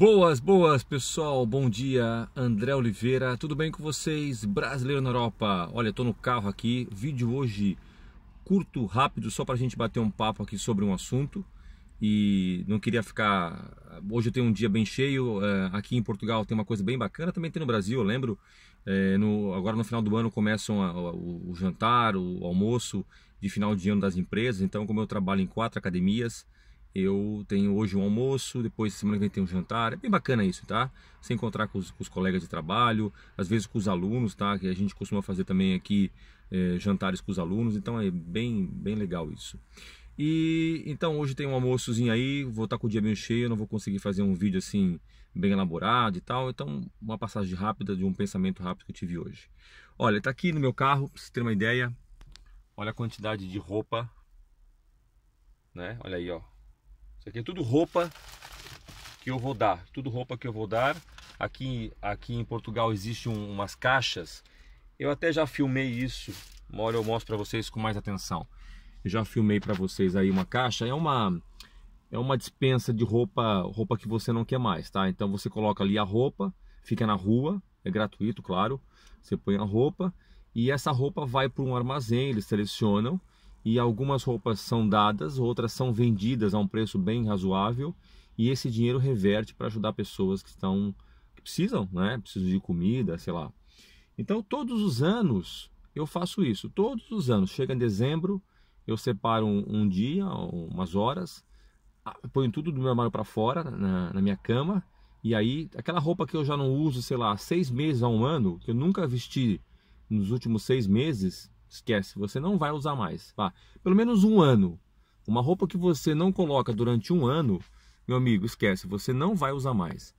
Boas, boas pessoal, bom dia, André Oliveira, tudo bem com vocês? Brasileiro na Europa, olha, tô no carro aqui, vídeo hoje curto, rápido, só pra gente bater um papo aqui sobre um assunto e não queria ficar, hoje eu tenho um dia bem cheio, eh, aqui em Portugal tem uma coisa bem bacana, também tem no Brasil, eu lembro, eh, no... agora no final do ano começam o jantar, o almoço de final de ano das empresas, então como eu trabalho em quatro academias, eu tenho hoje um almoço, depois semana que vem tem um jantar. É bem bacana isso, tá? Se encontrar com os, com os, colegas de trabalho, às vezes com os alunos, tá? Que a gente costuma fazer também aqui é, jantares com os alunos, então é bem, bem legal isso. E então hoje tem um almoçozinho aí, vou estar tá com o dia bem cheio, não vou conseguir fazer um vídeo assim bem elaborado e tal. Então, uma passagem rápida de um pensamento rápido que eu tive hoje. Olha, tá aqui no meu carro, pra você ter uma ideia. Olha a quantidade de roupa, né? Olha aí, ó. Isso aqui é tudo roupa que eu vou dar, tudo roupa que eu vou dar. Aqui, aqui em Portugal existem um, umas caixas. Eu até já filmei isso. Uma hora eu mostro para vocês com mais atenção. Eu já filmei para vocês aí uma caixa. É uma é uma dispensa de roupa, roupa que você não quer mais, tá? Então você coloca ali a roupa, fica na rua, é gratuito, claro. Você põe a roupa e essa roupa vai para um armazém, eles selecionam e algumas roupas são dadas, outras são vendidas a um preço bem razoável e esse dinheiro reverte para ajudar pessoas que estão que precisam, né? Precisam de comida, sei lá. Então, todos os anos eu faço isso, todos os anos. Chega em dezembro, eu separo um, um dia, umas horas, ponho tudo do meu armário para fora, na, na minha cama, e aí, aquela roupa que eu já não uso, sei lá, seis meses a um ano, que eu nunca vesti nos últimos seis meses, Esquece, você não vai usar mais. Vá, pelo menos um ano. Uma roupa que você não coloca durante um ano, meu amigo, esquece, você não vai usar mais.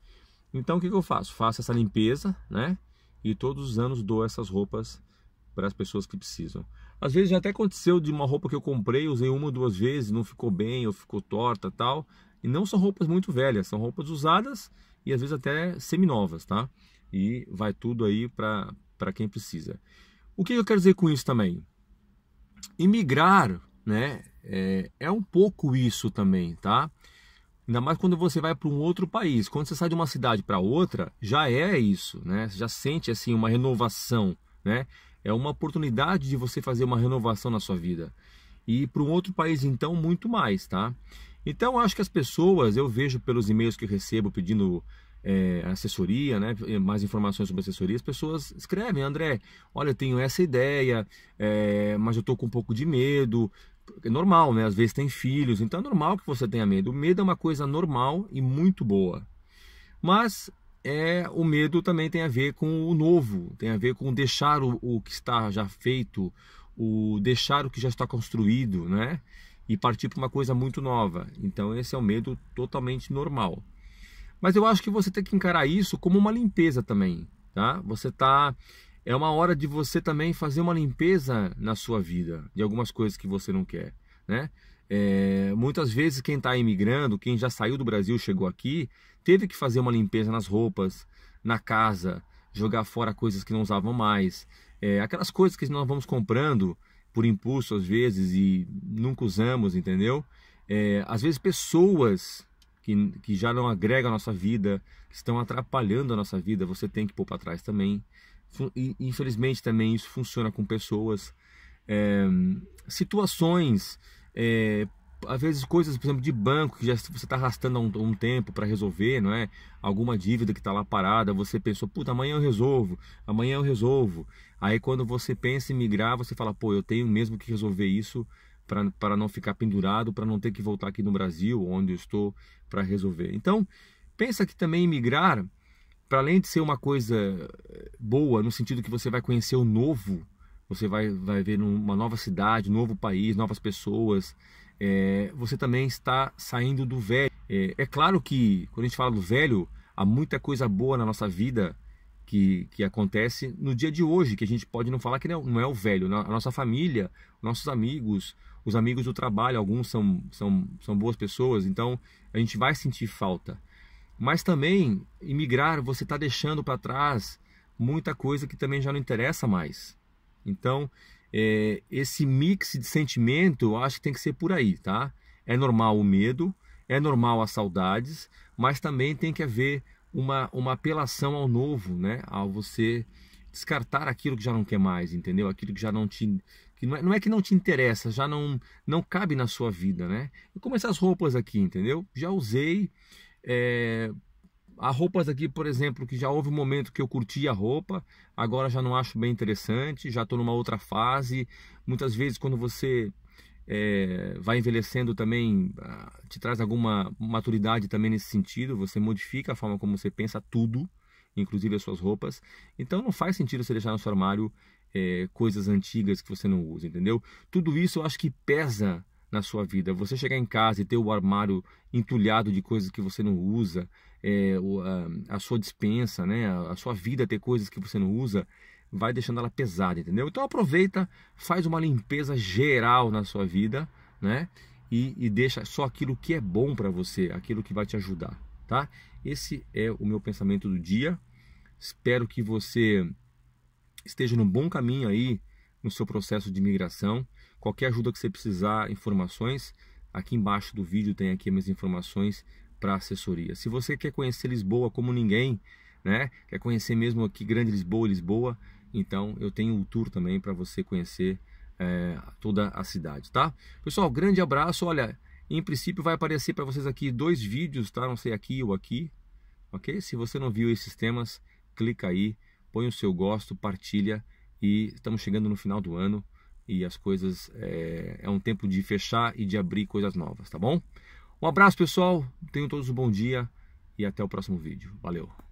Então o que, que eu faço? Faço essa limpeza, né? E todos os anos dou essas roupas para as pessoas que precisam. Às vezes já até aconteceu de uma roupa que eu comprei, usei uma ou duas vezes, não ficou bem, ou ficou torta tal. E não são roupas muito velhas, são roupas usadas e às vezes até seminovas, tá? E vai tudo aí para quem precisa. O que eu quero dizer com isso também? Imigrar, né, é, é um pouco isso também, tá? Ainda mais quando você vai para um outro país. Quando você sai de uma cidade para outra, já é isso, né? Você já sente assim uma renovação, né? É uma oportunidade de você fazer uma renovação na sua vida. E para um outro país então muito mais, tá? Então acho que as pessoas, eu vejo pelos e-mails que eu recebo pedindo é, assessoria, né, mais informações sobre assessoria, as pessoas escrevem, André, olha, eu tenho essa ideia, é, mas eu estou com um pouco de medo. É normal, né? Às vezes tem filhos, então é normal que você tenha medo. O medo é uma coisa normal e muito boa. Mas é o medo também tem a ver com o novo, tem a ver com deixar o, o que está já feito, o deixar o que já está construído, né? E partir para uma coisa muito nova. Então esse é o medo totalmente normal. Mas eu acho que você tem que encarar isso como uma limpeza também, tá? Você tá é uma hora de você também fazer uma limpeza na sua vida de algumas coisas que você não quer, né? É, muitas vezes quem está imigrando, quem já saiu do Brasil, chegou aqui, teve que fazer uma limpeza nas roupas, na casa, jogar fora coisas que não usavam mais, é, aquelas coisas que nós vamos comprando por impulso às vezes e nunca usamos, entendeu? É, às vezes pessoas que, que já não agrega a nossa vida, que estão atrapalhando a nossa vida, você tem que pôr para trás também. E, infelizmente também isso funciona com pessoas, é, situações, é, às vezes coisas, por exemplo, de banco que já você está arrastando há um, um tempo para resolver, não é? Alguma dívida que está lá parada, você pensou, puta, amanhã eu resolvo, amanhã eu resolvo. Aí quando você pensa em migrar, você fala, pô, eu tenho mesmo que resolver isso para não ficar pendurado, para não ter que voltar aqui no Brasil, onde eu estou, para resolver. Então, pensa que também emigrar, para além de ser uma coisa eh, boa, no sentido que você vai conhecer o novo, você vai, vai ver uma nova cidade, novo país, novas pessoas, é, você também está saindo do velho. É, é claro que, quando a gente fala do velho, há muita coisa boa na nossa vida, que, que, acontece no dia de hoje, que a gente pode não falar que não é, não é o velho. Né? A nossa família, nossos amigos, os amigos do trabalho, alguns são, são, são boas pessoas, então a gente vai sentir falta. Mas também, emigrar, você está deixando para trás muita coisa que também já não interessa mais. Então, é, esse mix de sentimento, eu acho que tem que ser por aí, tá? É normal o medo, é normal as saudades, mas também tem que haver uma, uma apelação ao novo, né? Ao você descartar aquilo que já não quer mais, entendeu? Aquilo que já não te que não é, não é, que não te interessa, já não não cabe na sua vida, né? E como essas roupas aqui, entendeu? Já usei é, há roupas aqui, por exemplo, que já houve um momento que eu curti a roupa, agora já não acho bem interessante, já estou numa outra fase. Muitas vezes quando você é, vai envelhecendo também ah, te traz alguma maturidade também nesse sentido, você modifica a forma como você pensa tudo inclusive as suas roupas. Então não faz sentido você deixar no seu armário é, coisas antigas que você não usa, entendeu? Tudo isso eu acho que pesa na sua vida. Você chegar em casa e ter o armário entulhado de coisas que você não usa, é, a, sua dispensa, né, a, a sua vida ter coisas que você não usa, vai deixando ela pesada, entendeu? Então aproveita, faz uma limpeza geral na sua vida, né? E, e deixa só aquilo que é bom para você, aquilo que vai te ajudar tá? Esse é o meu pensamento do dia. Espero que você esteja no bom caminho aí no seu processo de migração. Qualquer ajuda que você precisar, informações, aqui embaixo do vídeo tem aqui minhas informações para assessoria. Se você quer conhecer Lisboa como ninguém, né? Quer conhecer mesmo aqui Grande Lisboa, Lisboa, então eu tenho o um tour também para você conhecer é, toda a cidade, tá? Pessoal, grande abraço. Olha, em princípio vai aparecer para vocês aqui dois vídeos, tá? Não sei aqui ou aqui, ok? Se você não viu esses temas, clica aí, põe o seu gosto, partilha e estamos chegando no final do ano e as coisas é, é um tempo de fechar e de abrir coisas novas, tá bom? Um abraço pessoal, tenham todos um bom dia e até o próximo vídeo. Valeu!